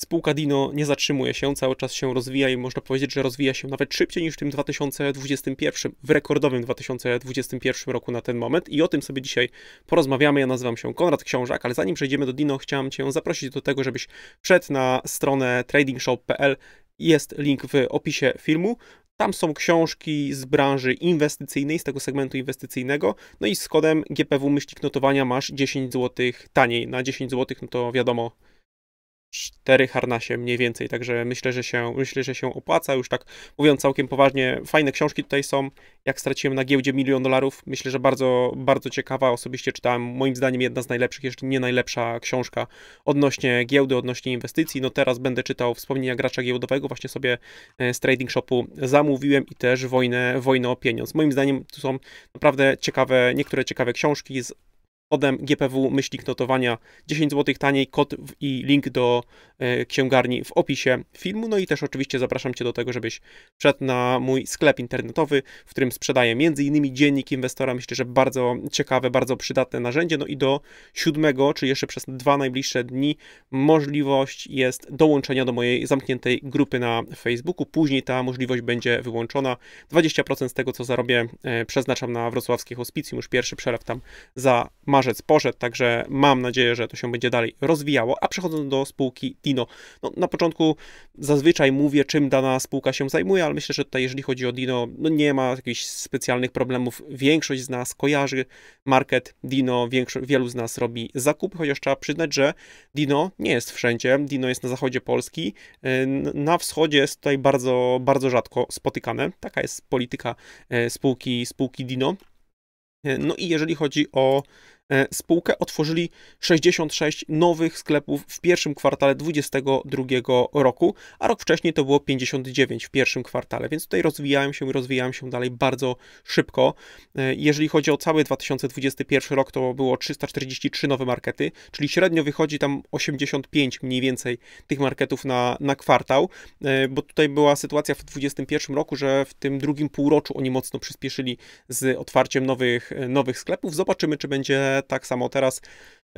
Spółka Dino nie zatrzymuje się, cały czas się rozwija i można powiedzieć, że rozwija się nawet szybciej niż w tym 2021, w rekordowym 2021 roku na ten moment i o tym sobie dzisiaj porozmawiamy. Ja nazywam się Konrad Książak, ale zanim przejdziemy do Dino, chciałem Cię zaprosić do tego, żebyś wszedł na stronę tradingshop.pl jest link w opisie filmu. Tam są książki z branży inwestycyjnej, z tego segmentu inwestycyjnego. No i z kodem GPW myślik notowania masz 10 zł taniej. Na 10 zł, no to wiadomo, cztery harnasie mniej więcej, także myślę, że się, myślę, że się opłaca. Już tak mówiąc całkiem poważnie, fajne książki tutaj są. Jak straciłem na giełdzie milion dolarów, myślę, że bardzo, bardzo ciekawa. Osobiście czytałem, moim zdaniem, jedna z najlepszych, jeszcze nie najlepsza książka odnośnie giełdy, odnośnie inwestycji. No teraz będę czytał wspomnienia gracza giełdowego, właśnie sobie e, z Trading Shopu zamówiłem i też Wojnę, Wojnę o pieniądz. Moim zdaniem tu są naprawdę ciekawe, niektóre ciekawe książki z kodem GPW myślik notowania 10 zł taniej, kod i link do e, księgarni w opisie filmu. No i też oczywiście zapraszam Cię do tego, żebyś wszedł na mój sklep internetowy, w którym sprzedaję m.in. dziennik inwestora. Myślę, że bardzo ciekawe, bardzo przydatne narzędzie. No i do 7, czy jeszcze przez dwa najbliższe dni możliwość jest dołączenia do mojej zamkniętej grupy na Facebooku. Później ta możliwość będzie wyłączona. 20% z tego, co zarobię, e, przeznaczam na wrocławskie hospicjum. Już pierwszy przelew tam za marca marzec poszedł, także mam nadzieję, że to się będzie dalej rozwijało. A przechodząc do spółki Dino, no, na początku zazwyczaj mówię, czym dana spółka się zajmuje, ale myślę, że tutaj, jeżeli chodzi o Dino, no nie ma jakichś specjalnych problemów. Większość z nas kojarzy market Dino, większo- wielu z nas robi zakupy, chociaż trzeba przyznać, że Dino nie jest wszędzie. Dino jest na zachodzie Polski, e, na wschodzie jest tutaj bardzo, bardzo rzadko spotykane. Taka jest polityka e, spółki, spółki Dino. E, no i jeżeli chodzi o E, spółkę, otworzyli 66 nowych sklepów w pierwszym kwartale 2022 roku, a rok wcześniej to było 59 w pierwszym kwartale, więc tutaj rozwijają się i rozwijają się dalej bardzo szybko. E, jeżeli chodzi o cały 2021 rok, to było 343 nowe markety, czyli średnio wychodzi tam 85 mniej więcej tych marketów na, na kwartał, e, bo tutaj była sytuacja w 2021 roku, że w tym drugim półroczu oni mocno przyspieszyli z otwarciem nowych, nowych sklepów. Zobaczymy, czy będzie tak samo teraz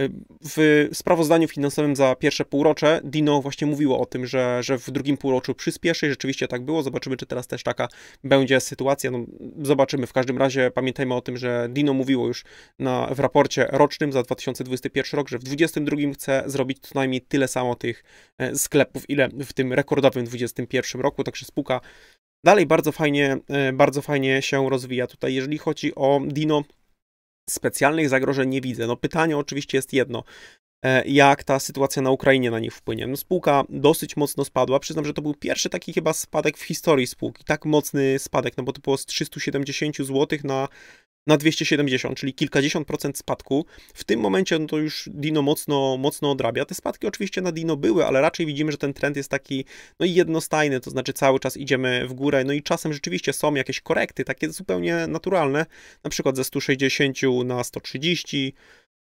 y, w sprawozdaniu finansowym za pierwsze półrocze Dino właśnie mówiło o tym, że, że w drugim półroczu przyspieszy. Rzeczywiście tak było. Zobaczymy, czy teraz też taka będzie sytuacja. No, zobaczymy. W każdym razie pamiętajmy o tym, że Dino mówiło już na, w raporcie rocznym za 2021 rok, że w 2022 chce zrobić co najmniej tyle samo tych e, sklepów, ile w tym rekordowym 2021 roku. Także spółka dalej bardzo fajnie, e, bardzo fajnie się rozwija. Tutaj jeżeli chodzi o Dino, specjalnych zagrożeń nie widzę. No pytanie oczywiście jest jedno e, jak ta sytuacja na Ukrainie na nich wpłynie. No, spółka dosyć mocno spadła. Przyznam, że to był pierwszy taki chyba spadek w historii spółki. Tak mocny spadek, no bo to było z 370 zł na na 270, czyli kilkadziesiąt procent spadku. W tym momencie no to już Dino mocno, mocno odrabia. Te spadki oczywiście na Dino były, ale raczej widzimy, że ten trend jest taki no i jednostajny, to znaczy cały czas idziemy w górę, no i czasem rzeczywiście są jakieś korekty, takie zupełnie naturalne, na przykład ze 160 na 130,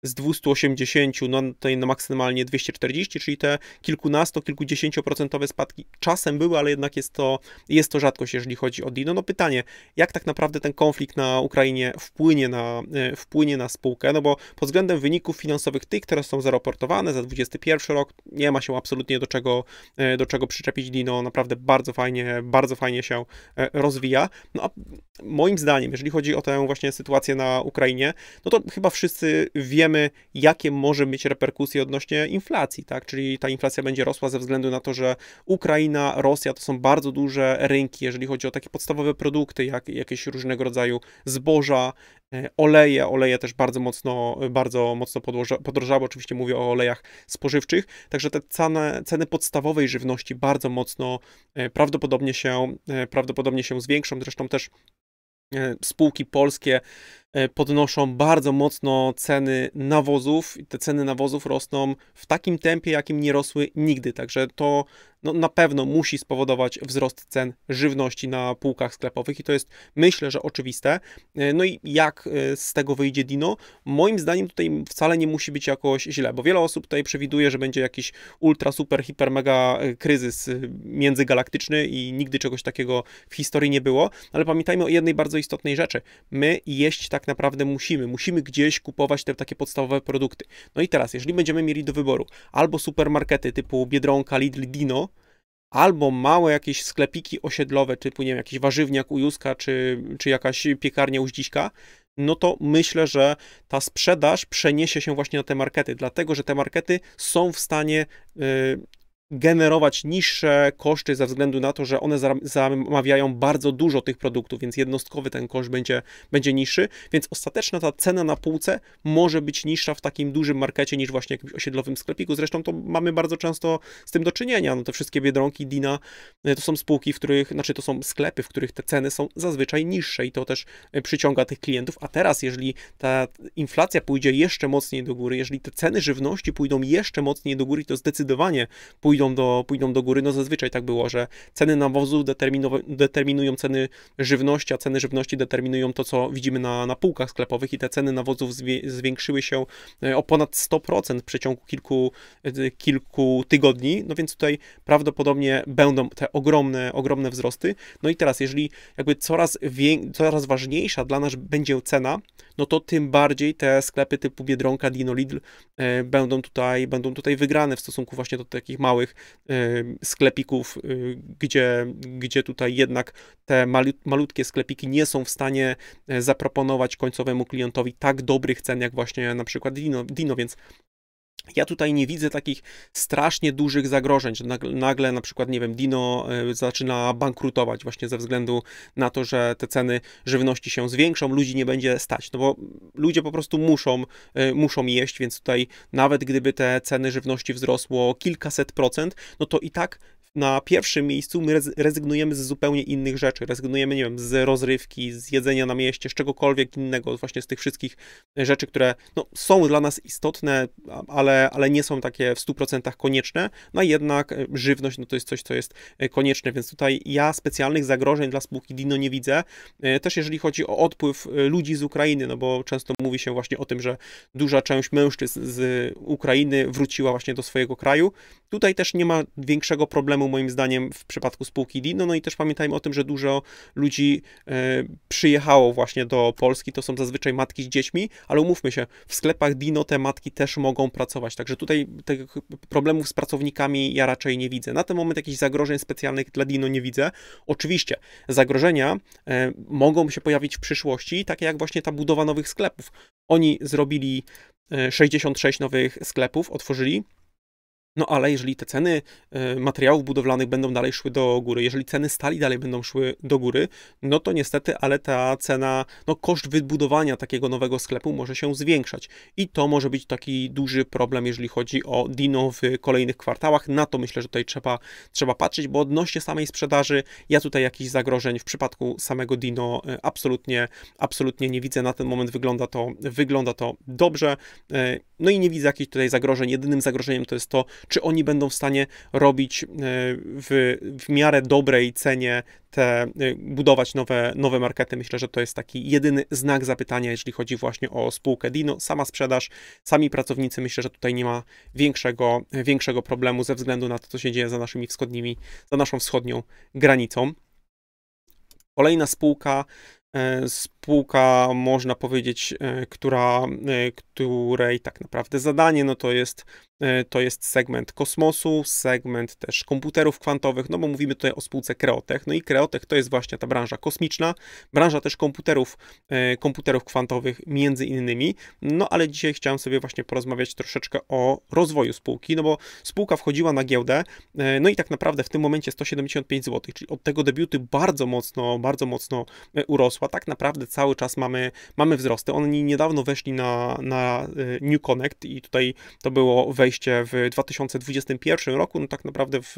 z 280 no, tutaj na maksymalnie 240, czyli te kilkunasto, kilkudziesięcioprocentowe spadki czasem były, ale jednak jest to, jest to rzadkość, jeżeli chodzi o Dino. No pytanie, jak tak naprawdę ten konflikt na Ukrainie wpłynie na, e, wpłynie na spółkę, no bo pod względem wyników finansowych tych, które są zaraportowane za 2021 rok, nie ma się absolutnie do czego, e, do czego przyczepić Dino, naprawdę bardzo fajnie, bardzo fajnie się e, rozwija. No a moim zdaniem, jeżeli chodzi o tę właśnie sytuację na Ukrainie, no to chyba wszyscy wiemy, wiemy, jakie może mieć reperkusje odnośnie inflacji, tak? Czyli ta inflacja będzie rosła ze względu na to, że Ukraina, Rosja to są bardzo duże rynki, jeżeli chodzi o takie podstawowe produkty, jak jakieś różnego rodzaju zboża, e, oleje, oleje też bardzo mocno, bardzo mocno podrożały, oczywiście mówię o olejach spożywczych, także te ceny, ceny podstawowej żywności bardzo mocno e, prawdopodobnie się, e, prawdopodobnie się zwiększą, zresztą też E, spółki polskie e, podnoszą bardzo mocno ceny nawozów i te ceny nawozów rosną w takim tempie, jakim nie rosły nigdy. Także to no, na pewno musi spowodować wzrost cen żywności na półkach sklepowych i to jest myślę, że oczywiste. E, no i jak e, z tego wyjdzie Dino? Moim zdaniem tutaj wcale nie musi być jakoś źle, bo wiele osób tutaj przewiduje, że będzie jakiś ultra, super, hiper, mega e, kryzys międzygalaktyczny i nigdy czegoś takiego w historii nie było, ale pamiętajmy o jednej bardzo istotnej rzeczy. My jeść tak naprawdę musimy, musimy gdzieś kupować te takie podstawowe produkty. No i teraz, jeżeli będziemy mieli do wyboru albo supermarkety typu Biedronka, Lidl, Dino, albo małe jakieś sklepiki osiedlowe, typu, nie wiem, jakiś warzywniak u czy, czy jakaś piekarnia u no to myślę, że ta sprzedaż przeniesie się właśnie na te markety, dlatego że te markety są w stanie y, generować niższe koszty ze względu na to, że one zamawiają bardzo dużo tych produktów, więc jednostkowy ten koszt będzie, będzie niższy, więc ostateczna ta cena na półce może być niższa w takim dużym markecie niż właśnie jakimś osiedlowym sklepiku. Zresztą to mamy bardzo często z tym do czynienia. No te wszystkie Biedronki, Dina e, to są spółki, w których, znaczy to są sklepy, w których te ceny są zazwyczaj niższe i to też e, przyciąga tych klientów. A teraz, jeżeli ta inflacja pójdzie jeszcze mocniej do góry, jeżeli te ceny żywności pójdą jeszcze mocniej do góry, to zdecydowanie pójdą pójdą do, pójdą do góry. No zazwyczaj tak było, że ceny nawozu determinują ceny żywności, a ceny żywności determinują to, co widzimy na, na półkach sklepowych i te ceny nawozów zwiększyły się e, o ponad 100% w przeciągu kilku, e, kilku tygodni, no więc tutaj prawdopodobnie będą te ogromne, ogromne wzrosty. No i teraz, jeżeli jakby coraz, coraz ważniejsza dla nas będzie cena, no to tym bardziej te sklepy typu Biedronka, Dino, Lidl e, będą tutaj, będą tutaj wygrane w stosunku właśnie do takich małych tych y, sklepików, y, gdzie, gdzie tutaj jednak te malutkie sklepiki nie są w stanie e, zaproponować końcowemu klientowi tak dobrych cen, jak właśnie na przykład Dino, Dino więc ja tutaj nie widzę takich strasznie dużych zagrożeń, że nagle, na przykład, nie wiem, Dino y, zaczyna bankrutować właśnie ze względu na to, że te ceny żywności się zwiększą, ludzi nie będzie stać, no bo ludzie po prostu muszą, y, muszą jeść, więc tutaj nawet gdyby te ceny żywności wzrosło kilkaset procent, no to i tak na pierwszym miejscu my rezygnujemy z zupełnie innych rzeczy. Rezygnujemy, nie wiem, z rozrywki, z jedzenia na mieście, z czegokolwiek innego, właśnie z tych wszystkich e, rzeczy, które no, są dla nas istotne, ale, ale nie są takie w 100% konieczne. No jednak e, żywność no, to jest coś, co jest e, konieczne, więc tutaj ja specjalnych zagrożeń dla spółki Dino nie widzę. Też jeżeli chodzi o odpływ ludzi z Ukrainy, no bo często mówi się właśnie o tym, że duża część mężczyzn z Ukrainy wróciła właśnie do swojego kraju. Tutaj też nie ma większego problemu moim zdaniem, w przypadku spółki Dino. No i też pamiętajmy o tym, że dużo ludzi e, przyjechało właśnie do Polski. To są zazwyczaj matki z dziećmi, ale umówmy się, w sklepach Dino te matki też mogą pracować. Także tutaj tych problemów z pracownikami ja raczej nie widzę. Na ten moment jakichś zagrożeń specjalnych dla Dino nie widzę. Oczywiście zagrożenia e, mogą się pojawić w przyszłości, takie jak właśnie ta budowa nowych sklepów. Oni zrobili 66 e, nowych sklepów, otworzyli no ale jeżeli te ceny e, materiałów budowlanych będą dalej szły do góry, jeżeli ceny stali dalej będą szły do góry, no to niestety, ale ta cena, no koszt wybudowania takiego nowego sklepu może się zwiększać i to może być taki duży problem, jeżeli chodzi o Dino w kolejnych kwartałach. Na to myślę, że tutaj trzeba, trzeba patrzeć, bo odnośnie samej sprzedaży ja tutaj jakichś zagrożeń w przypadku samego Dino e, absolutnie, absolutnie nie widzę. Na ten moment wygląda to, wygląda to dobrze. E, no i nie widzę jakichś tutaj zagrożeń. Jedynym zagrożeniem to jest to, czy oni będą w stanie robić e, w, w miarę dobrej cenie te, e, budować nowe, nowe markety. Myślę, że to jest taki jedyny znak zapytania, jeżeli chodzi właśnie o spółkę Dino. Sama sprzedaż, sami pracownicy, myślę, że tutaj nie ma większego, większego problemu ze względu na to, co się dzieje za naszymi wschodnimi, za naszą wschodnią granicą. Kolejna spółka e, z spółka można powiedzieć, e, która, e, której tak naprawdę zadanie no to, jest, e, to jest segment kosmosu, segment też komputerów kwantowych, no bo mówimy tutaj o spółce Kreotech. No i Kreotech to jest właśnie ta branża kosmiczna, branża też komputerów, komputerów kwantowych między innymi. No ale dzisiaj chciałem sobie właśnie porozmawiać troszeczkę o rozwoju spółki, no bo spółka wchodziła na giełdę, no i tak naprawdę w tym momencie 175 zł, czyli od tego debiuty bardzo mocno, bardzo mocno urosła. Tak naprawdę cały czas mamy, mamy wzrosty. Oni niedawno weszli na, na y, New Connect i tutaj to było wejście w 2021 roku, no tak naprawdę w,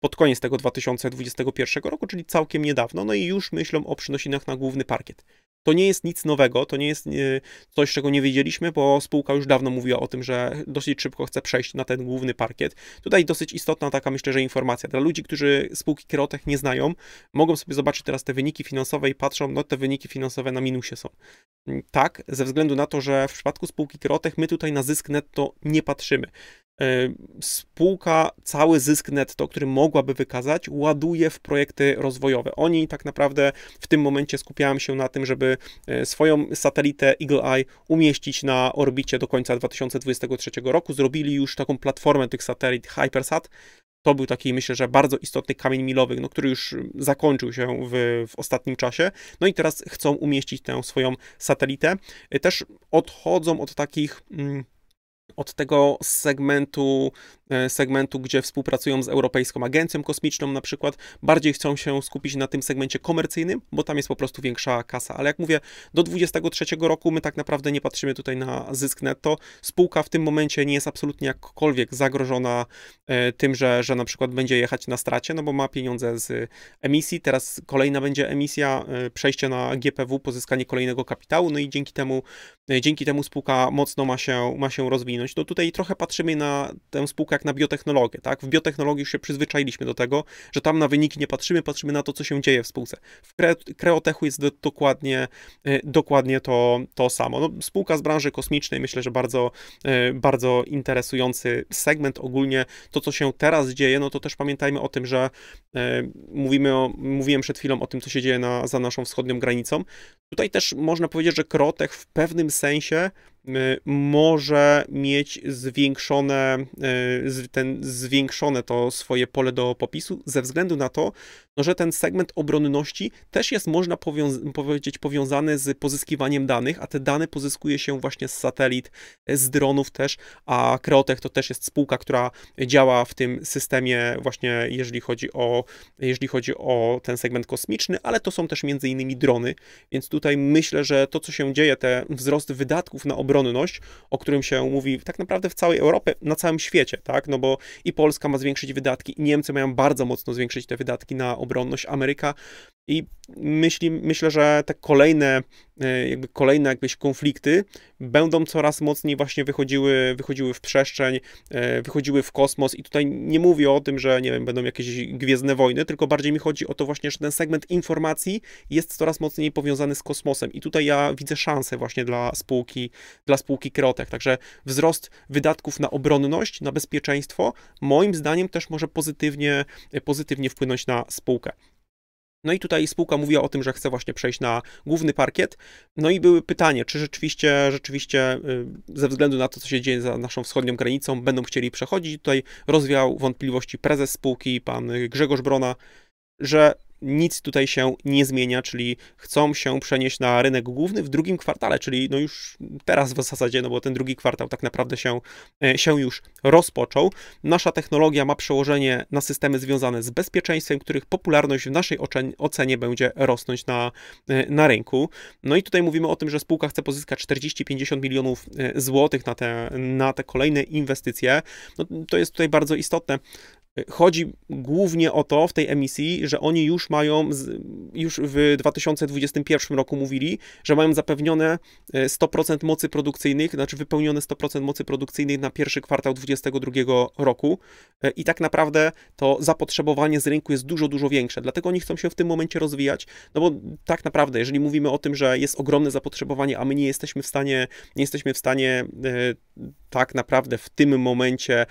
pod koniec tego 2021 roku, czyli całkiem niedawno, no i już myślą o przynosinach na główny parkiet. To nie jest nic nowego, to nie jest e, coś, czego nie wiedzieliśmy, bo spółka już dawno mówiła o tym, że dosyć szybko chce przejść na ten główny parkiet. Tutaj dosyć istotna taka, myślę, że informacja. Dla ludzi, którzy spółki Kerotech nie znają, mogą sobie zobaczyć teraz te wyniki finansowe i patrzą, no te wyniki finansowe na minusie są. Mm, tak, ze względu na to, że w przypadku spółki Kerotech my tutaj na zysk netto nie patrzymy spółka cały zysk netto, który mogłaby wykazać, ładuje w projekty rozwojowe. Oni tak naprawdę w tym momencie skupiają się na tym, żeby e, swoją satelitę Eagle Eye umieścić na orbicie do końca 2023 roku. Zrobili już taką platformę tych satelit Hypersat, to był taki, myślę, że bardzo istotny kamień milowy, no, który już zakończył się w, w ostatnim czasie. No i teraz chcą umieścić tę swoją satelitę. E, też odchodzą od takich. Mm, od tego segmentu E, segmentu, gdzie współpracują z Europejską Agencją Kosmiczną na przykład, bardziej chcą się skupić na tym segmencie komercyjnym, bo tam jest po prostu większa kasa. Ale jak mówię, do 2023 roku my tak naprawdę nie patrzymy tutaj na zysk netto. Spółka w tym momencie nie jest absolutnie jakkolwiek zagrożona e, tym, że, że na przykład będzie jechać na stracie, no bo ma pieniądze z emisji. Teraz kolejna będzie emisja, e, przejście na GPW, pozyskanie kolejnego kapitału, no i dzięki temu, dzięki temu spółka mocno ma się, ma się rozwinąć. No tutaj trochę patrzymy na tę spółkę jak na biotechnologię, tak? W biotechnologii już się przyzwyczailiśmy do tego, że tam na wyniki nie patrzymy, patrzymy na to, co się dzieje w spółce. W Kreotechu jest do, dokładnie, y, dokładnie to, to samo. No, spółka z branży kosmicznej, myślę, że bardzo, y, bardzo interesujący segment ogólnie. To, co się teraz dzieje, no to też pamiętajmy o tym, że y, mówimy o, mówiłem przed chwilą o tym, co się dzieje na, za naszą wschodnią granicą. Tutaj też można powiedzieć, że Kreotech w pewnym sensie Y, może mieć zwiększone, y, ten, zwiększone to swoje pole do popisu ze względu na to, no, że ten segment obronności też jest, można powiedzieć, powiązany z pozyskiwaniem danych, a te dane pozyskuje się właśnie z satelit, z dronów też, a Kreotech to też jest spółka, która działa w tym systemie właśnie, jeżeli chodzi o, jeżeli chodzi o ten segment kosmiczny, ale to są też między innymi drony, więc tutaj myślę, że to, co się dzieje, ten wzrost wydatków na obronność, o którym się mówi tak naprawdę w całej Europie, na całym świecie, tak, no bo i Polska ma zwiększyć wydatki, i Niemcy mają bardzo mocno zwiększyć te wydatki na obronność, obronność Ameryka. I myśli, myślę, że te kolejne E, jakby kolejne jakieś konflikty będą coraz mocniej właśnie wychodziły, wychodziły w przestrzeń, e, wychodziły w kosmos i tutaj nie mówię o tym, że nie wiem, będą jakieś gwiezdne wojny, tylko bardziej mi chodzi o to właśnie, że ten segment informacji jest coraz mocniej powiązany z kosmosem i tutaj ja widzę szansę właśnie dla spółki, dla spółki Kreotek, także wzrost wydatków na obronność, na bezpieczeństwo moim zdaniem też może pozytywnie, pozytywnie wpłynąć na spółkę. No i tutaj spółka mówiła o tym, że chce właśnie przejść na główny parkiet. No i były pytanie, czy rzeczywiście, rzeczywiście y, ze względu na to, co się dzieje za naszą wschodnią granicą, będą chcieli przechodzić. Tutaj rozwiał wątpliwości prezes spółki, pan Grzegorz Brona, że nic tutaj się nie zmienia, czyli chcą się przenieść na rynek główny w drugim kwartale, czyli no już teraz w zasadzie, no bo ten drugi kwartał tak naprawdę się, e, się już rozpoczął. Nasza technologia ma przełożenie na systemy związane z bezpieczeństwem, których popularność w naszej ocenie będzie rosnąć na, e, na rynku. No i tutaj mówimy o tym, że spółka chce pozyskać 40-50 milionów e, złotych na te, na te kolejne inwestycje. No, to jest tutaj bardzo istotne, Chodzi głównie o to w tej emisji, że oni już mają, już w 2021 roku mówili, że mają zapewnione 100% e, mocy produkcyjnych, znaczy wypełnione 100% mocy produkcyjnych na pierwszy kwartał 2022 roku e, i tak naprawdę to zapotrzebowanie z rynku jest dużo, dużo większe. Dlatego oni chcą się w tym momencie rozwijać, no bo tak naprawdę, jeżeli mówimy o tym, że jest ogromne zapotrzebowanie, a my nie jesteśmy w stanie, nie jesteśmy w stanie e, tak naprawdę w tym momencie e,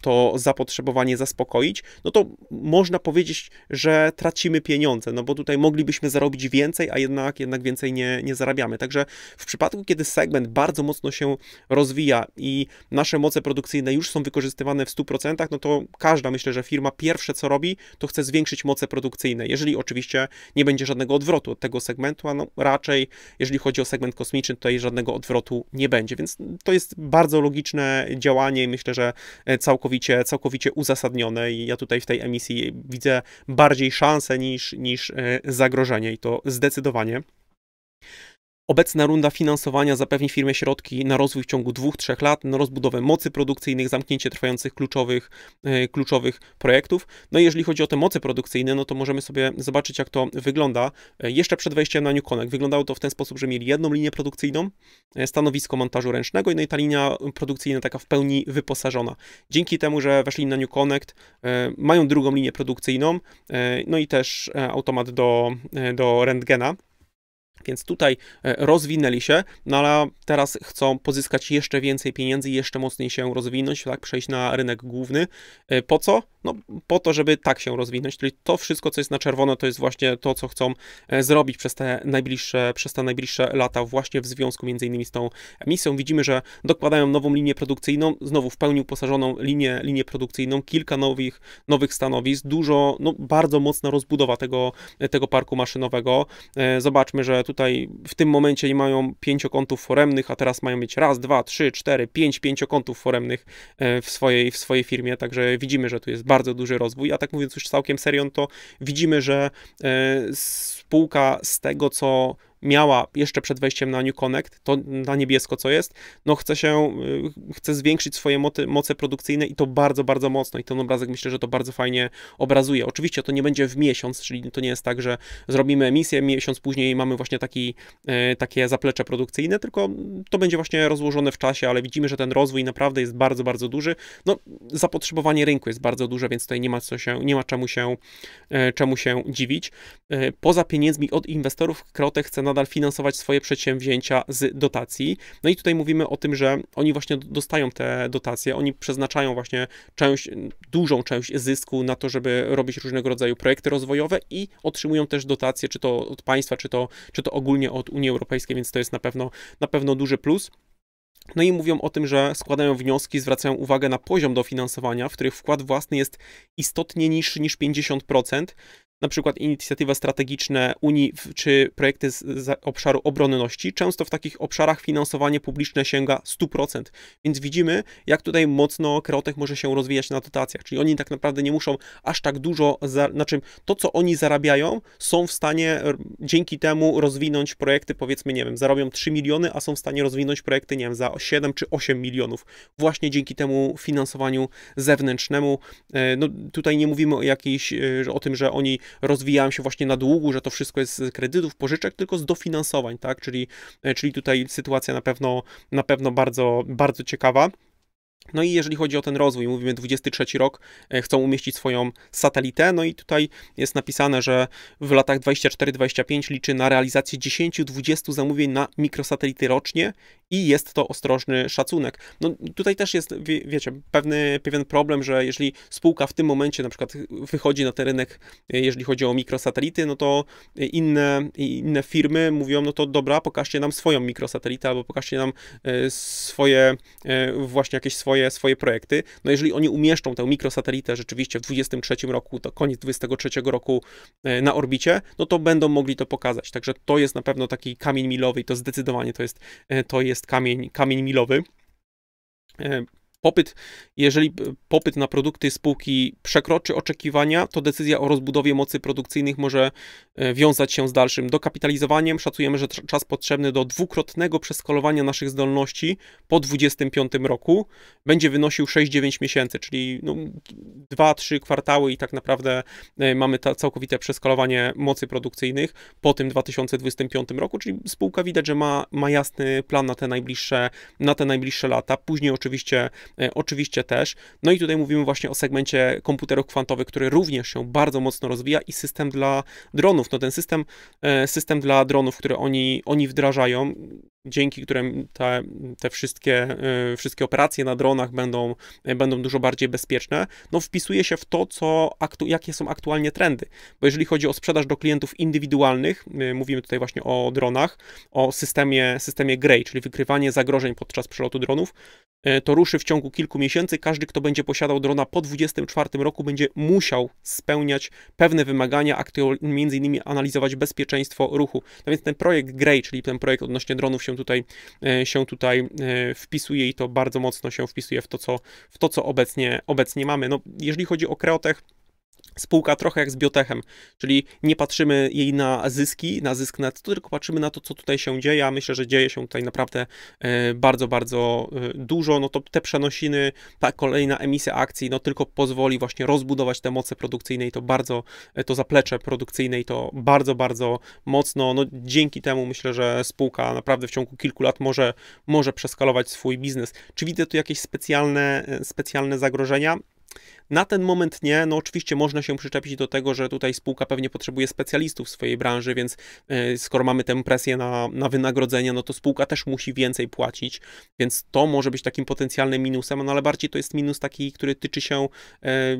to zapotrzebowanie zaspokoić, no to można powiedzieć, że tracimy pieniądze, no bo tutaj moglibyśmy zarobić więcej, a jednak, jednak więcej nie, nie zarabiamy. Także w przypadku, kiedy segment bardzo mocno się rozwija i nasze moce produkcyjne już są wykorzystywane w 100%, no to każda, myślę, że firma pierwsze co robi, to chce zwiększyć moce produkcyjne, jeżeli oczywiście nie będzie żadnego odwrotu od tego segmentu, a no raczej, jeżeli chodzi o segment kosmiczny, tutaj żadnego odwrotu nie będzie, więc to jest bardzo bardzo logiczne działanie i myślę, że e, całkowicie, całkowicie uzasadnione i ja tutaj w tej emisji widzę bardziej szansę niż, niż e, zagrożenie i to zdecydowanie. Obecna runda finansowania zapewni firmie środki na rozwój w ciągu 2-3 lat, na rozbudowę mocy produkcyjnych, zamknięcie trwających kluczowych, e, kluczowych projektów. No i jeżeli chodzi o te moce produkcyjne, no to możemy sobie zobaczyć, jak to wygląda. E, jeszcze przed wejściem na New Connect wyglądało to w ten sposób, że mieli jedną linię produkcyjną, e, stanowisko montażu ręcznego, no i ta linia produkcyjna taka w pełni wyposażona. Dzięki temu, że weszli na New Connect, mają drugą linię produkcyjną, no i też automat do, do rentgena. Więc tutaj e, rozwinęli się, no ale teraz chcą pozyskać jeszcze więcej pieniędzy, jeszcze mocniej się rozwinąć, tak, przejść na rynek główny. E, po co? No po to, żeby tak się rozwinąć, czyli to wszystko, co jest na czerwono, to jest właśnie to, co chcą e, zrobić przez te najbliższe, przez te najbliższe lata, właśnie w związku między innymi z tą misją. Widzimy, że dokładają nową linię produkcyjną, znowu w pełni uposażoną linię, linię produkcyjną, kilka nowych, nowych stanowisk, dużo, no bardzo mocna rozbudowa tego, tego parku maszynowego. Zobaczmy, że tutaj w tym momencie nie mają pięciokątów foremnych, a teraz mają mieć raz, dwa, trzy, cztery, pięć pięciokątów foremnych e, w swojej, w swojej firmie, także widzimy, że tu jest bardzo duży rozwój, a tak mówiąc już całkiem serio, no to widzimy, że e, spółka z tego, co miała jeszcze przed wejściem na New Connect, to na niebiesko co jest, no chce się, y, chce zwiększyć swoje moty, moce produkcyjne i to bardzo, bardzo mocno i ten obrazek myślę, że to bardzo fajnie obrazuje. Oczywiście to nie będzie w miesiąc, czyli to nie jest tak, że zrobimy emisję, miesiąc później mamy właśnie taki, y, takie zaplecze produkcyjne, tylko to będzie właśnie rozłożone w czasie, ale widzimy, że ten rozwój naprawdę jest bardzo, bardzo duży. No zapotrzebowanie rynku jest bardzo duże, więc tutaj nie ma, co się, nie ma czemu, się, y, czemu się dziwić. Poza pieniędzmi od inwestorów Krotek chce nadal finansować swoje przedsięwzięcia z dotacji. No i tutaj mówimy o tym, że oni właśnie dostają te dotacje, oni przeznaczają właśnie część, dużą część zysku na to, żeby robić różnego rodzaju projekty rozwojowe i otrzymują też dotacje, czy to od państwa, czy to, czy to ogólnie od Unii Europejskiej, więc to jest na pewno, na pewno duży plus. No i mówią o tym, że składają wnioski, zwracają uwagę na poziom dofinansowania, w których wkład własny jest istotnie niższy niż 50%, na przykład inicjatywy strategiczne Unii czy projekty z obszaru obronności, często w takich obszarach finansowanie publiczne sięga 100%. Więc widzimy, jak tutaj mocno Kreotek może się rozwijać na dotacjach. Czyli oni tak naprawdę nie muszą aż tak dużo, za, znaczy to, co oni zarabiają, są w stanie e, dzięki temu rozwinąć projekty, powiedzmy, nie wiem, zarobią 3 miliony, a są w stanie rozwinąć projekty, nie wiem, za 7 czy 8 milionów. Właśnie dzięki temu finansowaniu zewnętrznemu. E, no tutaj nie mówimy o jakiejś, e, o tym, że oni rozwijałem się właśnie na długu, że to wszystko jest z kredytów, pożyczek, tylko z dofinansowań, tak? Czyli, e, czyli tutaj sytuacja na pewno, na pewno bardzo, bardzo ciekawa. No i jeżeli chodzi o ten rozwój, mówimy 23 rok, e, chcą umieścić swoją satelitę, no i tutaj jest napisane, że w latach 24-25 liczy na realizację 10-20 zamówień na mikrosatelity rocznie i jest to ostrożny szacunek. No tutaj też jest, wie, wiecie, pewny, pewien problem, że jeżeli spółka w tym momencie na przykład wychodzi na ten rynek, e, jeżeli chodzi o mikrosatelity, no to inne, inne firmy mówią, no to dobra, pokażcie nam swoją mikrosatelitę albo pokażcie nam e, swoje, właśnie jakieś swoje swoje, swoje projekty. No jeżeli oni umieszczą tę mikrosatelitę rzeczywiście w 2023 roku, to koniec 2023 roku e, na orbicie, no to będą mogli to pokazać. Także to jest na pewno taki kamień milowy i to zdecydowanie to jest, e, to jest kamień, kamień milowy. E, Popyt, jeżeli popyt na produkty spółki przekroczy oczekiwania, to decyzja o rozbudowie mocy produkcyjnych może e, wiązać się z dalszym dokapitalizowaniem. Szacujemy, że czas potrzebny do dwukrotnego przeskalowania naszych zdolności po 25 roku będzie wynosił 6-9 miesięcy, czyli no, 2-3 kwartały i tak naprawdę e, mamy całkowite przeskalowanie mocy produkcyjnych po tym 2025 roku, czyli spółka widać, że ma, ma jasny plan na te najbliższe, na te najbliższe lata. Później oczywiście E, oczywiście też. No i tutaj mówimy właśnie o segmencie komputerów kwantowych, który również się bardzo mocno rozwija i system dla dronów. No ten system, e, system dla dronów, który oni, oni wdrażają, dzięki którym te, te wszystkie, y, wszystkie operacje na dronach będą, y, będą dużo bardziej bezpieczne, no wpisuje się w to, co, jakie są aktualnie trendy. Bo jeżeli chodzi o sprzedaż do klientów indywidualnych, y, mówimy tutaj właśnie o dronach, o systemie, systemie GREY, czyli wykrywanie zagrożeń podczas przelotu dronów, to ruszy w ciągu kilku miesięcy. Każdy, kto będzie posiadał drona po 2024 roku, będzie musiał spełniać pewne wymagania, między innymi analizować bezpieczeństwo ruchu. No więc ten projekt GREY, czyli ten projekt odnośnie dronów się tutaj, e, się tutaj e, wpisuje i to bardzo mocno się wpisuje w to, co, w to, co obecnie, obecnie mamy. No, jeżeli chodzi o Kreotech, spółka trochę jak z biotechem, czyli nie patrzymy jej na zyski, na zysk netto, tylko patrzymy na to, co tutaj się dzieje, a myślę, że dzieje się tutaj naprawdę e, bardzo, bardzo e, dużo, no to te przenosiny, ta kolejna emisja akcji, no tylko pozwoli właśnie rozbudować te moce produkcyjne i to bardzo, e, to zaplecze produkcyjne i to bardzo, bardzo mocno, no dzięki temu myślę, że spółka naprawdę w ciągu kilku lat może, może przeskalować swój biznes. Czy widzę tu jakieś specjalne, specjalne zagrożenia? Na ten moment nie, no oczywiście można się przyczepić do tego, że tutaj spółka pewnie potrzebuje specjalistów w swojej branży, więc e, skoro mamy tę presję na, na wynagrodzenia, no to spółka też musi więcej płacić, więc to może być takim potencjalnym minusem, no ale bardziej to jest minus taki, który tyczy się e,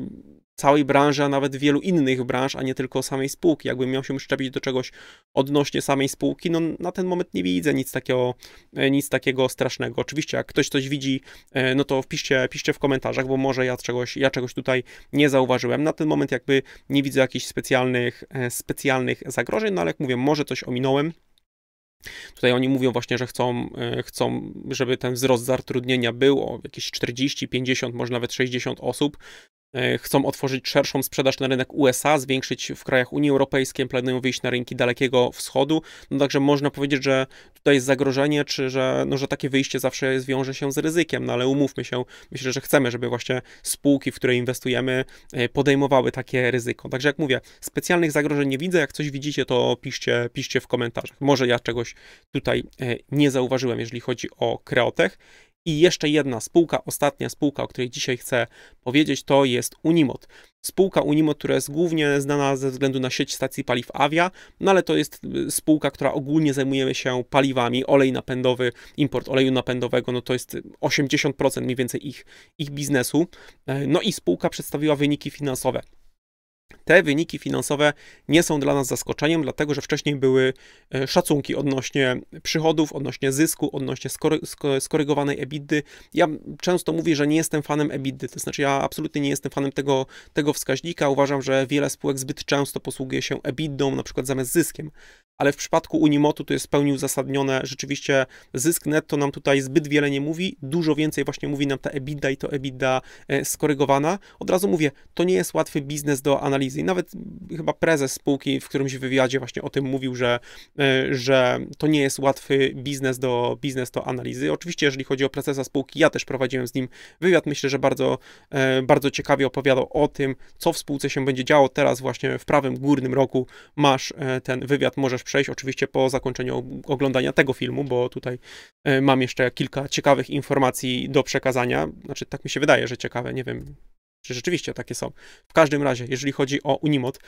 całej branży, a nawet wielu innych branż, a nie tylko samej spółki. Jakbym miał się szczepić do czegoś odnośnie samej spółki, no na ten moment nie widzę nic takiego, e, nic takiego strasznego. Oczywiście, jak ktoś coś widzi, e, no to wpiszcie, piszcie w komentarzach, bo może ja czegoś, ja czegoś tutaj nie zauważyłem. Na ten moment jakby nie widzę jakichś specjalnych, e, specjalnych zagrożeń, no ale jak mówię, może coś ominąłem. Tutaj oni mówią właśnie, że chcą, chcą, żeby ten wzrost zatrudnienia był o jakieś 40, 50, może nawet 60 osób. E, chcą otworzyć szerszą sprzedaż na rynek USA, zwiększyć w krajach Unii Europejskiej, planują wyjść na rynki Dalekiego Wschodu. No także można powiedzieć, że tutaj jest zagrożenie, czy że, no, że takie wyjście zawsze wiąże się z ryzykiem, no ale umówmy się, myślę, że chcemy, żeby właśnie spółki, w które inwestujemy, e, podejmowały takie ryzyko. Także jak mówię, specjalnych zagrożeń nie widzę. Jak coś widzicie, to piszcie, piszcie w komentarzach. Może ja czegoś tutaj e, nie zauważyłem, jeżeli chodzi o Kreotech. I jeszcze jedna spółka, ostatnia spółka, o której dzisiaj chcę powiedzieć, to jest Unimot Spółka Unimot, która jest głównie znana ze względu na sieć stacji paliw Avia, no ale to jest y, spółka, która ogólnie zajmujemy się paliwami, olej napędowy, import oleju napędowego, no to jest 80% y, mniej więcej ich, ich biznesu. E, no i spółka przedstawiła wyniki finansowe. Te wyniki finansowe nie są dla nas zaskoczeniem, dlatego że wcześniej były e, szacunki odnośnie przychodów, odnośnie zysku, odnośnie skorygowanej EBITDY. Ja często mówię, że nie jestem fanem EBITDY, to znaczy ja absolutnie nie jestem fanem tego, tego wskaźnika. Uważam, że wiele spółek zbyt często posługuje się EBITDą, na przykład zamiast zyskiem ale w przypadku Unimotu to jest w pełni uzasadnione. Rzeczywiście zysk netto nam tutaj zbyt wiele nie mówi, dużo więcej właśnie mówi nam ta EBITDA i to EBITDA e, skorygowana. Od razu mówię, to nie jest łatwy biznes do analizy. I nawet chyba prezes spółki w którymś wywiadzie właśnie o tym mówił, że, e, że to nie jest łatwy biznes do, biznes do analizy. Oczywiście, jeżeli chodzi o prezesa spółki, ja też prowadziłem z nim wywiad. Myślę, że bardzo, e, bardzo ciekawie opowiadał o tym, co w spółce się będzie działo. Teraz właśnie w prawym górnym roku masz ten wywiad, możesz przejść oczywiście po zakończeniu oglądania tego filmu, bo tutaj e, mam jeszcze kilka ciekawych informacji do przekazania. Znaczy, tak mi się wydaje, że ciekawe, nie wiem, czy rzeczywiście takie są. W każdym razie, jeżeli chodzi o Unimod,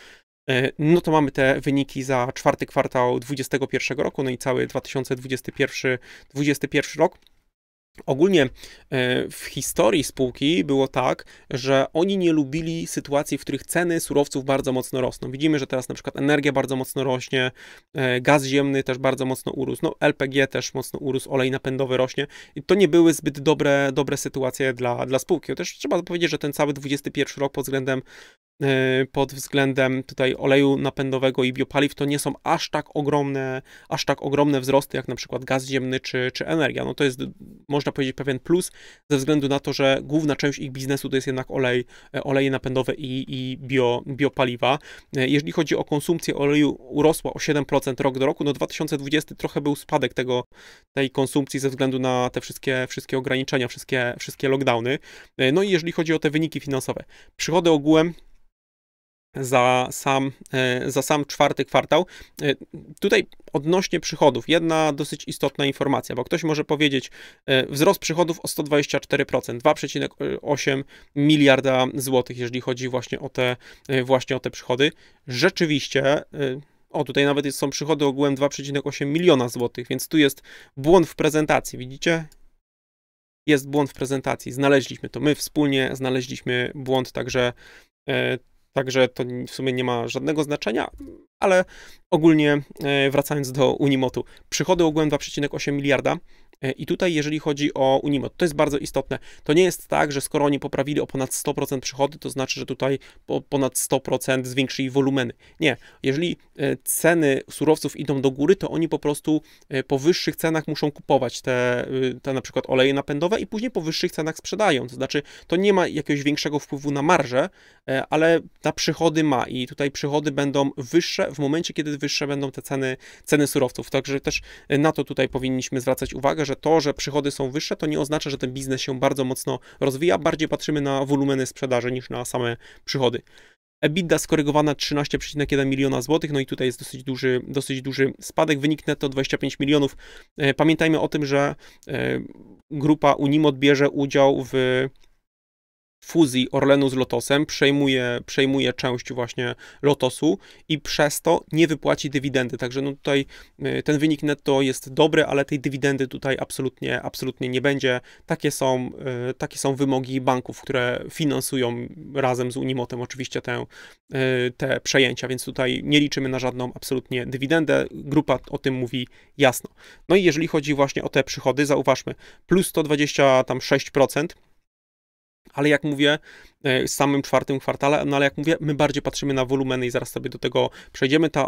e, no to mamy te wyniki za czwarty kwartał 2021 roku, no i cały 2021 21 rok. Ogólnie e, w historii spółki było tak, że oni nie lubili sytuacji, w których ceny surowców bardzo mocno rosną. Widzimy, że teraz na przykład energia bardzo mocno rośnie, e, gaz ziemny też bardzo mocno urósł, no LPG też mocno urósł, olej napędowy rośnie i to nie były zbyt dobre, dobre sytuacje dla, dla spółki. Też trzeba powiedzieć, że ten cały 21 rok pod względem Y, pod względem tutaj oleju napędowego i biopaliw to nie są aż tak ogromne, aż tak ogromne wzrosty jak na przykład gaz ziemny czy, czy energia. No to jest, można powiedzieć, pewien plus ze względu na to, że główna część ich biznesu to jest jednak olej, e, oleje napędowe i, i bio, biopaliwa. E, jeżeli chodzi o konsumpcję oleju, urosła o 7% rok do roku. No 2020 trochę był spadek tego, tej konsumpcji ze względu na te wszystkie, wszystkie ograniczenia, wszystkie, wszystkie lockdowny. E, no i jeżeli chodzi o te wyniki finansowe, przychody ogółem za sam, e, za sam czwarty kwartał. E, tutaj odnośnie przychodów, jedna dosyć istotna informacja, bo ktoś może powiedzieć, e, wzrost przychodów o 124%, 2,8 miliarda złotych, jeżeli chodzi właśnie o te, właśnie o te przychody. Rzeczywiście, o, tutaj nawet są przychody ogółem 2,8 miliona złotych, więc tu jest błąd w prezentacji, widzicie? Jest błąd w prezentacji, znaleźliśmy to, my wspólnie znaleźliśmy błąd, także Także to w sumie nie ma żadnego znaczenia, ale ogólnie e, wracając do Unimotu, przychody ogółem 2,8 miliarda, E, I tutaj, jeżeli chodzi o Unimod, to jest bardzo istotne. To nie jest tak, że skoro oni poprawili o ponad 100% przychody, to znaczy, że tutaj po ponad 100% zwiększyli wolumeny. Nie. Jeżeli e, ceny surowców idą do góry, to oni po prostu e, po wyższych cenach muszą kupować te, y, te na przykład oleje napędowe i później po wyższych cenach sprzedają. To znaczy, to nie ma jakiegoś większego wpływu na marżę, ale na przychody ma i tutaj przychody będą wyższe w momencie, kiedy wyższe będą te ceny, ceny surowców. Także też na to tutaj powinniśmy zwracać uwagę, że że to, że przychody są wyższe, to nie oznacza, że ten biznes się bardzo mocno rozwija. Bardziej patrzymy na wolumeny sprzedaży niż na same przychody. EBITDA skorygowana 13,1 miliona złotych, no i tutaj jest dosyć duży, dosyć duży spadek, wynik netto 25 milionów. E, pamiętajmy o tym, że e, grupa Unimod bierze udział w fuzji Orlenu z Lotosem przejmuje, przejmuje część właśnie Lotosu i przez to nie wypłaci dywidendy. Także no tutaj y, ten wynik netto jest dobry, ale tej dywidendy tutaj absolutnie, absolutnie nie będzie. Takie są, y, takie są wymogi banków, które finansują razem z Unimotem oczywiście te y, te przejęcia, więc tutaj nie liczymy na żadną absolutnie dywidendę. Grupa o tym mówi jasno. No i jeżeli chodzi właśnie o te przychody, zauważmy, plus 126%, ale jak mówię, E, samym czwartym kwartale, no ale jak mówię, my bardziej patrzymy na wolumeny i zaraz sobie do tego przejdziemy. Ta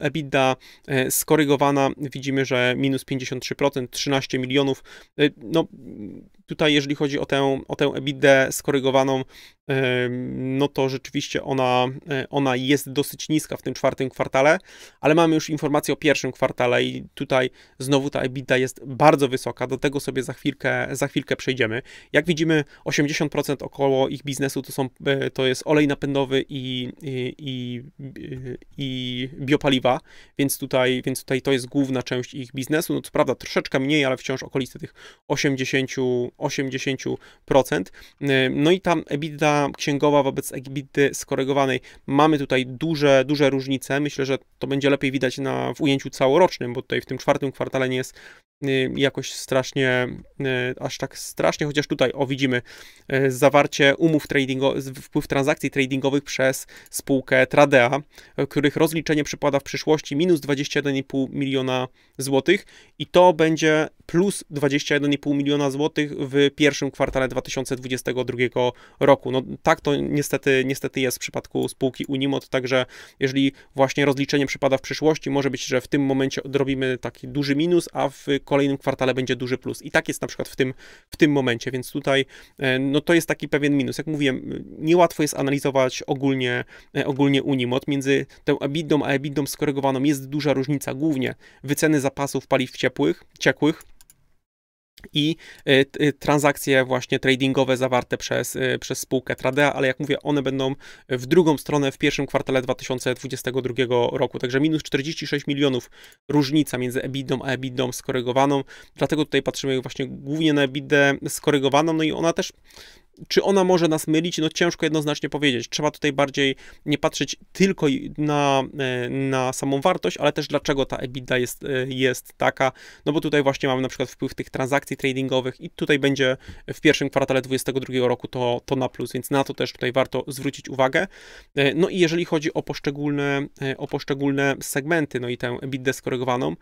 EBITDA e, skorygowana, widzimy, że minus 53%, 13 milionów. E, no tutaj jeżeli chodzi o tę, o tę EBITDA skorygowaną, no to rzeczywiście ona, ona jest dosyć niska w tym czwartym kwartale, ale mamy już informację o pierwszym kwartale i tutaj znowu ta EBITDA jest bardzo wysoka, do tego sobie za chwilkę, za chwilkę przejdziemy. Jak widzimy, 80% około ich biznesu to, są, e, to jest olej napędowy i, i, i, e, i, biopaliwa, więc tutaj, więc tutaj to jest główna część ich biznesu. No to prawda troszeczkę mniej, ale wciąż okolice tych 80, 80%. E, no i tam EBITDA księgowa wobec EBITDA skorygowanej. Mamy tutaj duże, duże różnice. Myślę, że to będzie lepiej widać na, w ujęciu całorocznym, bo tutaj w tym czwartym kwartale nie jest Y, jakoś strasznie, y, aż tak strasznie, chociaż tutaj o widzimy y, zawarcie umów tradingowych, wpływ transakcji tradingowych przez spółkę Tradea, których rozliczenie przypada w przyszłości minus 21,5 miliona złotych i to będzie plus 21,5 miliona złotych w pierwszym kwartale 2022 roku. No tak to niestety, niestety jest w przypadku spółki Unimot, także jeżeli właśnie rozliczenie przypada w przyszłości, może być, że w tym momencie odrobimy taki duży minus, a w kolejnym kolejnym kwartale będzie duży plus. I tak jest na przykład w tym, w tym momencie, więc tutaj e, no to jest taki pewien minus. Jak mówiłem, niełatwo jest analizować ogólnie, e, ogólnie unimot Między tą EBITDA a EBITDA skorygowaną jest duża różnica, głównie wyceny zapasów paliw ciepłych, ciekłych, i y, y, transakcje właśnie tradingowe zawarte przez, y, przez spółkę Tradea, ale jak mówię, one będą w drugą stronę w pierwszym kwartale 2022 roku, także minus 46 milionów różnica między EBITDA a EBITDA skorygowaną, dlatego tutaj patrzymy właśnie głównie na EBITDA skorygowaną, no i ona też czy ona może nas mylić? No ciężko jednoznacznie powiedzieć. Trzeba tutaj bardziej nie patrzeć tylko na, e, na samą wartość, ale też dlaczego ta EBITDA jest, e, jest taka, no bo tutaj właśnie mamy na przykład wpływ tych transakcji tradingowych i tutaj będzie w pierwszym kwartale 2022 roku to, to na plus, więc na to też tutaj warto zwrócić uwagę. E, no i jeżeli chodzi o poszczególne, o poszczególne segmenty, no i tę EBITDA skorygowaną,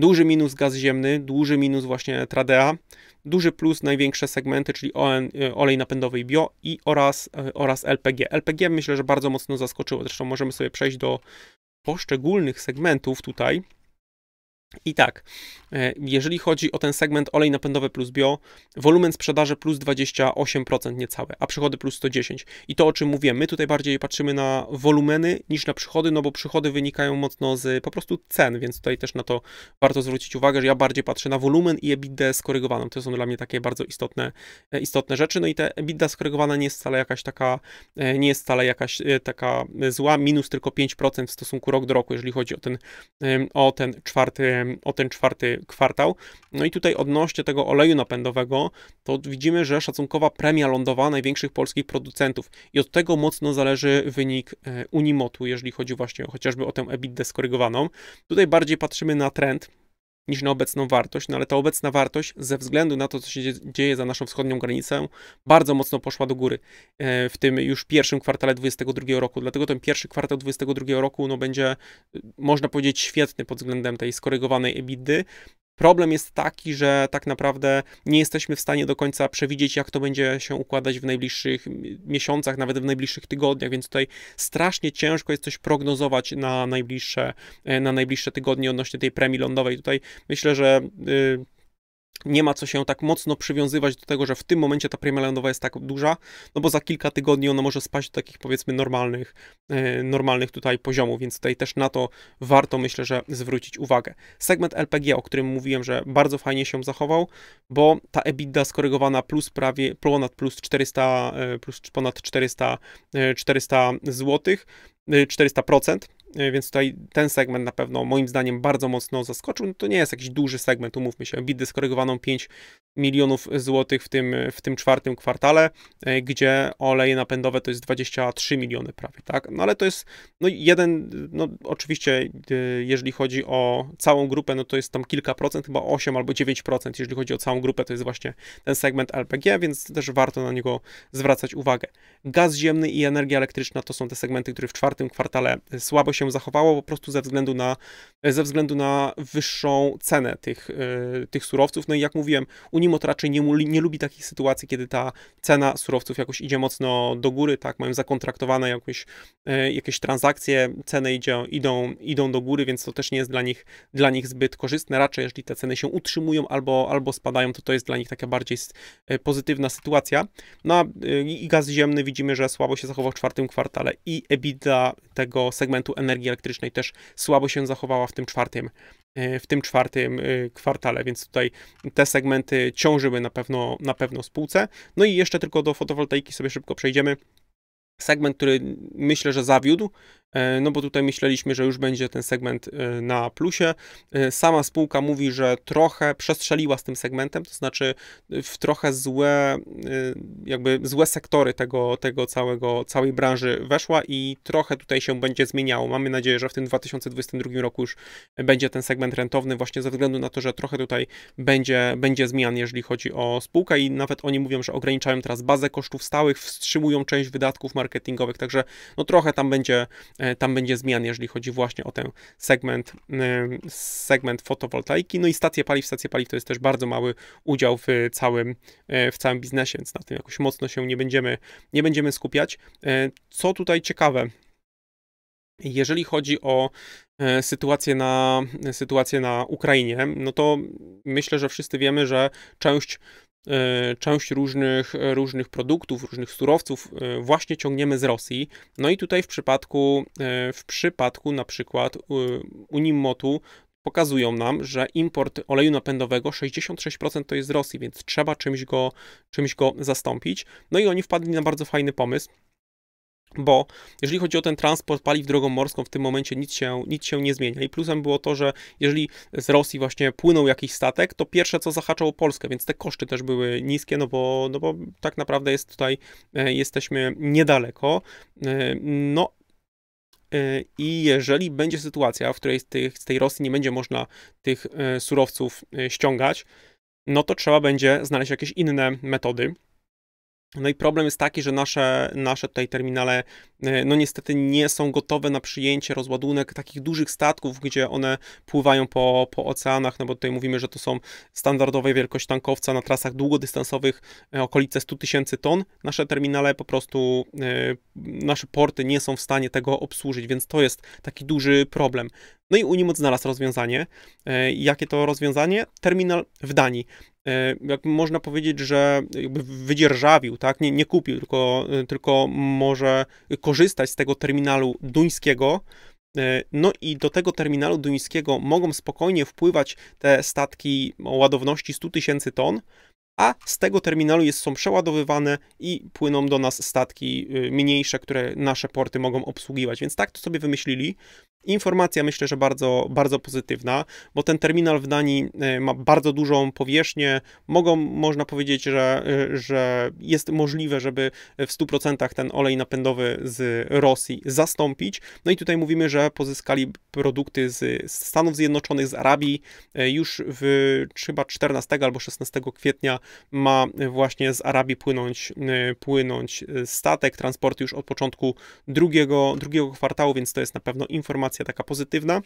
Duży minus gaz ziemny, duży minus właśnie Tradea, duży plus największe segmenty, czyli e, olej napędowy i bio i oraz, e, oraz LPG. LPG myślę, że bardzo mocno zaskoczyło, zresztą możemy sobie przejść do poszczególnych segmentów tutaj. I tak, e, jeżeli chodzi o ten segment olej napędowy plus bio, wolumen sprzedaży plus 28% niecałe, a przychody plus 110. I to o czym mówię, my tutaj bardziej patrzymy na wolumeny niż na przychody, no bo przychody wynikają mocno z po prostu cen, więc tutaj też na to warto zwrócić uwagę, że ja bardziej patrzę na wolumen i EBITDA skorygowaną. To są dla mnie takie bardzo istotne, e, istotne rzeczy. No i ta EBITDA skorygowana nie jest wcale jakaś taka, e, nie jest wcale jakaś taka zła, minus tylko 5% w stosunku rok do roku, jeżeli chodzi o ten, o ten czwarty o ten czwarty kwartał. No i tutaj odnośnie tego oleju napędowego, to widzimy, że szacunkowa premia lądowa największych polskich producentów i od tego mocno zależy wynik e, Unimotu, jeżeli chodzi właśnie chociażby o tę EBITDA skorygowaną. Tutaj bardziej patrzymy na trend, niż na obecną wartość, no ale ta obecna wartość ze względu na to, co się dzieje za naszą wschodnią granicę, bardzo mocno poszła do góry e, w tym już pierwszym kwartale 2022 roku. Dlatego ten pierwszy kwartał 2022 roku no, będzie, e, można powiedzieć, świetny pod względem tej skorygowanej EBITDY, Problem jest taki, że tak naprawdę nie jesteśmy w stanie do końca przewidzieć, jak to będzie się układać w najbliższych miesiącach, nawet w najbliższych tygodniach, więc tutaj strasznie ciężko jest coś prognozować na najbliższe, e, na najbliższe tygodnie odnośnie tej premii lądowej. Tutaj myślę, że. Yy, nie ma co się tak mocno przywiązywać do tego, że w tym momencie ta premia landowa jest tak duża, no bo za kilka tygodni ona może spaść do takich powiedzmy normalnych, e, normalnych tutaj poziomów, więc tutaj też na to warto myślę, że zwrócić uwagę. Segment LPG, o którym mówiłem, że bardzo fajnie się zachował, bo ta EBITDA skorygowana plus prawie, ponad plus 400, e, plus ponad 400, 400 e, złotych, 400%, e, E, więc tutaj ten segment na pewno moim zdaniem bardzo mocno zaskoczył. No to nie jest jakiś duży segment, umówmy się. Bit skorygowaną 5 milionów złotych w tym, w tym czwartym kwartale, e, gdzie oleje napędowe to jest 23 miliony prawie, tak? No ale to jest no jeden, no oczywiście e, jeżeli chodzi o całą grupę, no to jest tam kilka procent, chyba 8 albo 9%, jeżeli chodzi o całą grupę, to jest właśnie ten segment LPG, więc też warto na niego zwracać uwagę. Gaz ziemny i energia elektryczna to są te segmenty, które w czwartym kwartale e, słabo się zachowało, po prostu ze względu na, ze względu na wyższą cenę tych, tych surowców. No i jak mówiłem, Unia to raczej nie, nie lubi takich sytuacji, kiedy ta cena surowców jakoś idzie mocno do góry, tak, mają zakontraktowane jakieś, e, jakieś transakcje, ceny idzie, idą, idą do góry, więc to też nie jest dla nich, dla nich zbyt korzystne, raczej jeżeli te ceny się utrzymują albo, albo spadają, to to jest dla nich taka bardziej e, pozytywna sytuacja. No e, i gaz ziemny widzimy, że słabo się zachował w czwartym kwartale i EBITDA tego segmentu energii elektrycznej też słabo się zachowała w tym czwartym E, w tym czwartym e, kwartale, więc tutaj te segmenty ciążyły na pewno, na pewno spółce. No i jeszcze tylko do fotowoltaiki sobie szybko przejdziemy. Segment, który myślę, że zawiódł, E, no bo tutaj myśleliśmy, że już będzie ten segment e, na plusie. E, sama spółka mówi, że trochę przestrzeliła z tym segmentem, to znaczy w trochę złe, jakby złe sektory tego, tego całego, całej branży weszła i trochę tutaj się będzie zmieniało. Mamy nadzieję, że w tym 2022 roku już będzie ten segment rentowny właśnie ze względu na to, że trochę tutaj będzie, będzie zmian, jeżeli chodzi o spółkę i nawet oni mówią, że ograniczają teraz bazę kosztów stałych, wstrzymują część wydatków marketingowych, także no trochę tam będzie E, tam będzie zmian, jeżeli chodzi właśnie o ten segment, e, segment fotowoltaiki. No i stacje paliw, stacje paliw to jest też bardzo mały udział w całym, e, w całym biznesie, więc na tym jakoś mocno się nie będziemy, nie będziemy skupiać. Co tutaj ciekawe, jeżeli chodzi o sytuację na, sytuację na Ukrainie, no to myślę, że wszyscy wiemy, że część E, część różnych, e, różnych produktów, różnych surowców e, właśnie ciągniemy z Rosji. No i tutaj w przypadku, w przypadku na przykład Unimotu pokazują nam, że import oleju napędowego 66% to jest z Rosji, więc trzeba czymś go, czymś go zastąpić. No i oni wpadli na bardzo fajny pomysł bo jeżeli chodzi o ten transport paliw drogą morską, w tym momencie nic się, nic się nie zmienia. I plusem było to, że jeżeli z Rosji właśnie płynął jakiś statek, to pierwsze co zahaczało Polskę, więc te koszty też były niskie, no bo, no bo tak naprawdę jest tutaj, e, jesteśmy niedaleko. E, no e, i jeżeli będzie sytuacja, w której z, tych, z tej Rosji nie będzie można tych surowców ściągać, no to trzeba będzie znaleźć jakieś inne metody. No i problem jest taki, że nasze, nasze tutaj terminale, e, no niestety nie są gotowe na przyjęcie, rozładunek takich dużych statków, gdzie one pływają po, po oceanach, no bo tutaj mówimy, że to są standardowe wielkość tankowca na trasach długodystansowych e, okolice 100 tysięcy ton. Nasze terminale po prostu, e, nasze porty nie są w stanie tego obsłużyć, więc to jest taki duży problem. No i Unimod znalazł rozwiązanie. Jakie to rozwiązanie? Terminal w Danii. E, jak można powiedzieć, że jakby wydzierżawił, tak? nie, nie kupił, tylko, e, tylko może korzystać z tego terminalu duńskiego. E, no i do tego terminalu duńskiego mogą spokojnie wpływać te statki o ładowności 100 tysięcy ton, a z tego terminalu jest, są przeładowywane i płyną do nas statki mniejsze, które nasze porty mogą obsługiwać. Więc tak to sobie wymyślili, Informacja myślę, że bardzo, bardzo pozytywna, bo ten terminal w Danii e, ma bardzo dużą powierzchnię. Mogą, można powiedzieć, że, e, że jest możliwe, żeby w 100% ten olej napędowy z Rosji zastąpić. No i tutaj mówimy, że pozyskali produkty z Stanów Zjednoczonych, z Arabii. E, już w chyba 14 albo 16 kwietnia ma właśnie z Arabii płynąć, płynąć statek. Transport już od początku drugiego, drugiego kwartału, więc to jest na pewno informacja informacja taka pozytywna,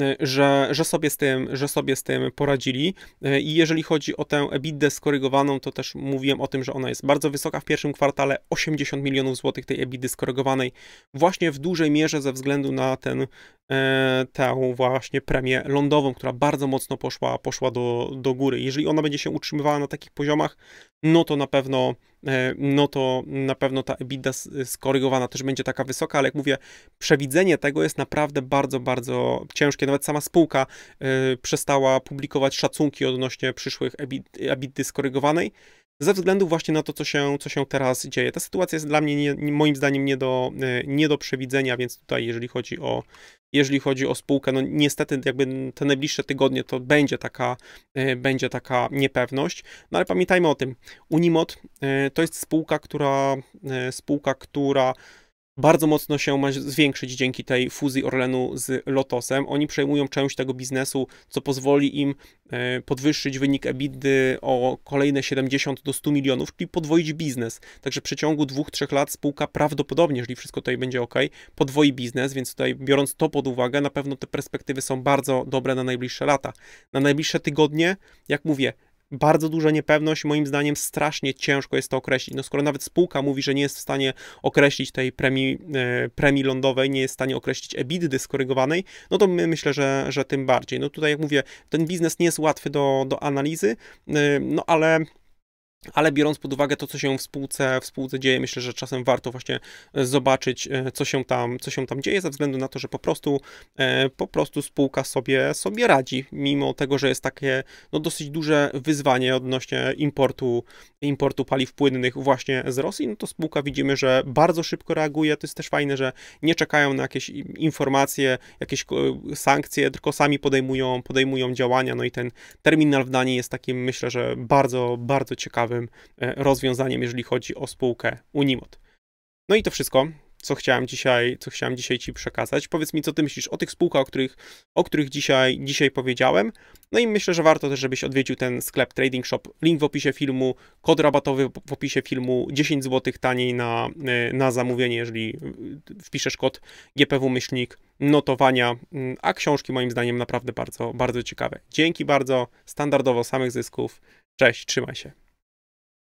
y, że, że, sobie z tym, że sobie z tym poradzili. Y, I jeżeli chodzi o tę EBITDA skorygowaną, to też mówiłem o tym, że ona jest bardzo wysoka w pierwszym kwartale 80 milionów złotych tej EBITDA skorygowanej, właśnie w dużej mierze ze względu na ten, e, tę właśnie premię lądową, która bardzo mocno poszła, poszła do, do góry. Jeżeli ona będzie się utrzymywała na takich poziomach, no to na pewno E, no to na pewno ta EBITDA y, skorygowana też będzie taka wysoka, ale jak mówię, przewidzenie tego jest naprawdę bardzo, bardzo ciężkie. Nawet sama spółka y, przestała publikować szacunki odnośnie przyszłych y, EBITDA skorygowanej, ze względu właśnie na to, co się, co się teraz dzieje. Ta sytuacja jest dla mnie, nie, moim zdaniem, nie do, e, nie do przewidzenia, więc tutaj, jeżeli chodzi o, jeżeli chodzi o spółkę, no niestety jakby te najbliższe tygodnie to będzie taka, e, będzie taka niepewność, no ale pamiętajmy o tym, Unimod e, to jest spółka, która, spółka, która bardzo mocno się ma zwiększyć dzięki tej fuzji Orlenu z Lotosem. Oni przejmują część tego biznesu, co pozwoli im e, podwyższyć wynik EBITDY o kolejne 70 do 100 milionów, czyli podwoić biznes. Także w przeciągu 2-3 lat spółka prawdopodobnie, jeżeli wszystko tutaj będzie ok, podwoi biznes, więc tutaj biorąc to pod uwagę, na pewno te perspektywy są bardzo dobre na najbliższe lata. Na najbliższe tygodnie, jak mówię, bardzo duża niepewność, moim zdaniem strasznie ciężko jest to określić. No skoro nawet spółka mówi, że nie jest w stanie określić tej premii, e, premii lądowej, nie jest w stanie określić EBITDA skorygowanej, no to my myślę, że, że tym bardziej. No tutaj jak mówię, ten biznes nie jest łatwy do, do analizy, e, no ale ale biorąc pod uwagę to, co się w spółce, w spółce dzieje, myślę, że czasem warto właśnie e, zobaczyć, e, co się tam, co się tam dzieje, ze względu na to, że po prostu, e, po prostu spółka sobie, sobie radzi, mimo tego, że jest takie no, dosyć duże wyzwanie odnośnie importu, importu paliw płynnych właśnie z Rosji, no to spółka widzimy, że bardzo szybko reaguje. To jest też fajne, że nie czekają na jakieś informacje, jakieś sankcje, tylko sami podejmują, podejmują działania. No i ten terminal w Danii jest takim, myślę, że bardzo, bardzo ciekawym ciekawym e, rozwiązaniem, jeżeli chodzi o spółkę Unimod. No i to wszystko, co chciałem dzisiaj, co chciałem dzisiaj Ci przekazać. Powiedz mi, co Ty myślisz o tych spółkach, o których, o których dzisiaj, dzisiaj powiedziałem. No i myślę, że warto też, żebyś odwiedził ten sklep Trading Shop. Link w opisie filmu, kod rabatowy w opisie filmu, 10 zł taniej na, e, na zamówienie, jeżeli e, wpiszesz kod GPW myślnik notowania, mm, a książki moim zdaniem naprawdę bardzo, bardzo ciekawe. Dzięki bardzo, standardowo samych zysków. Cześć, trzymaj się.